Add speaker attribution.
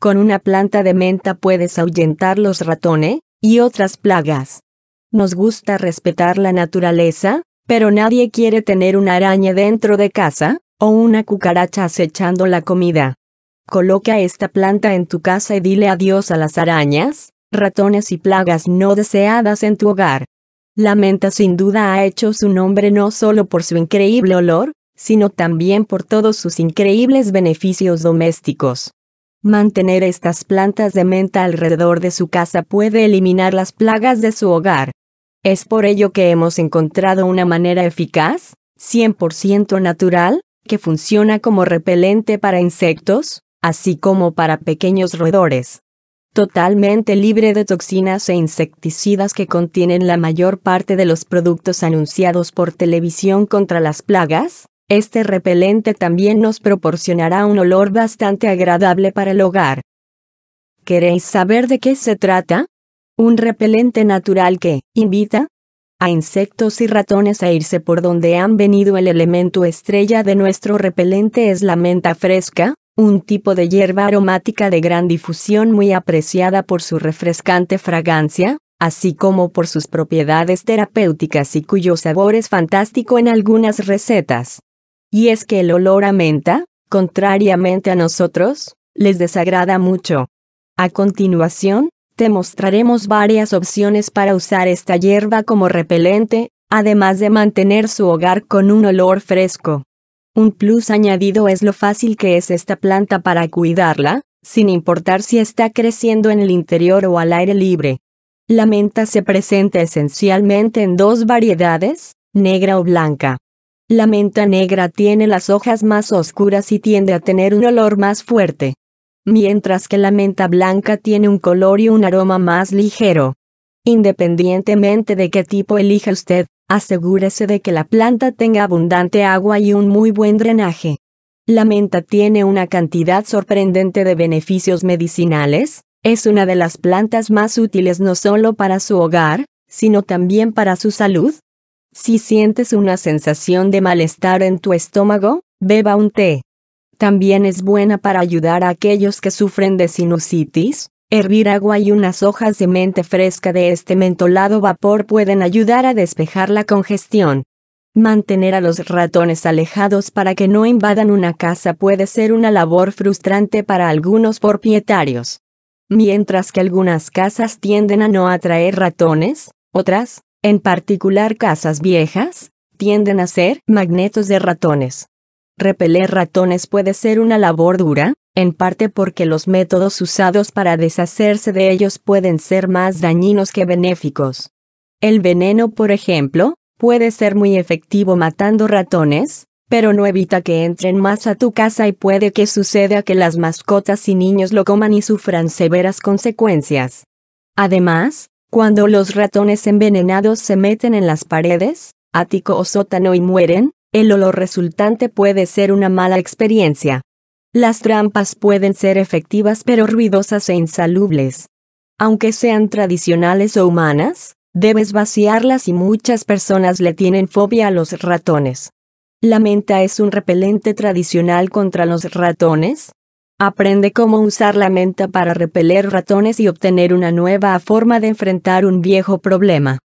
Speaker 1: Con una planta de menta puedes ahuyentar los ratones y otras plagas. Nos gusta respetar la naturaleza, pero nadie quiere tener una araña dentro de casa, o una cucaracha acechando la comida. Coloca esta planta en tu casa y dile adiós a las arañas, ratones y plagas no deseadas en tu hogar. La menta sin duda ha hecho su nombre no solo por su increíble olor, sino también por todos sus increíbles beneficios domésticos. Mantener estas plantas de menta alrededor de su casa puede eliminar las plagas de su hogar. Es por ello que hemos encontrado una manera eficaz, 100% natural, que funciona como repelente para insectos, así como para pequeños roedores. Totalmente libre de toxinas e insecticidas que contienen la mayor parte de los productos anunciados por televisión contra las plagas, este repelente también nos proporcionará un olor bastante agradable para el hogar. ¿Queréis saber de qué se trata? Un repelente natural que invita a insectos y ratones a irse por donde han venido. El elemento estrella de nuestro repelente es la menta fresca, un tipo de hierba aromática de gran difusión muy apreciada por su refrescante fragancia, así como por sus propiedades terapéuticas y cuyo sabor es fantástico en algunas recetas. Y es que el olor a menta, contrariamente a nosotros, les desagrada mucho. A continuación, te mostraremos varias opciones para usar esta hierba como repelente, además de mantener su hogar con un olor fresco. Un plus añadido es lo fácil que es esta planta para cuidarla, sin importar si está creciendo en el interior o al aire libre. La menta se presenta esencialmente en dos variedades, negra o blanca. La menta negra tiene las hojas más oscuras y tiende a tener un olor más fuerte. Mientras que la menta blanca tiene un color y un aroma más ligero. Independientemente de qué tipo elija usted, asegúrese de que la planta tenga abundante agua y un muy buen drenaje. La menta tiene una cantidad sorprendente de beneficios medicinales, es una de las plantas más útiles no solo para su hogar, sino también para su salud, si sientes una sensación de malestar en tu estómago, beba un té. También es buena para ayudar a aquellos que sufren de sinusitis. Hervir agua y unas hojas de mente fresca de este mentolado vapor pueden ayudar a despejar la congestión. Mantener a los ratones alejados para que no invadan una casa puede ser una labor frustrante para algunos propietarios. Mientras que algunas casas tienden a no atraer ratones, otras, en particular casas viejas, tienden a ser magnetos de ratones. Repeler ratones puede ser una labor dura, en parte porque los métodos usados para deshacerse de ellos pueden ser más dañinos que benéficos. El veneno, por ejemplo, puede ser muy efectivo matando ratones, pero no evita que entren más a tu casa y puede que suceda que las mascotas y niños lo coman y sufran severas consecuencias. Además, cuando los ratones envenenados se meten en las paredes, ático o sótano y mueren, el olor resultante puede ser una mala experiencia. Las trampas pueden ser efectivas pero ruidosas e insalubles. Aunque sean tradicionales o humanas, debes vaciarlas y muchas personas le tienen fobia a los ratones. La menta es un repelente tradicional contra los ratones, Aprende cómo usar la menta para repeler ratones y obtener una nueva forma de enfrentar un viejo problema.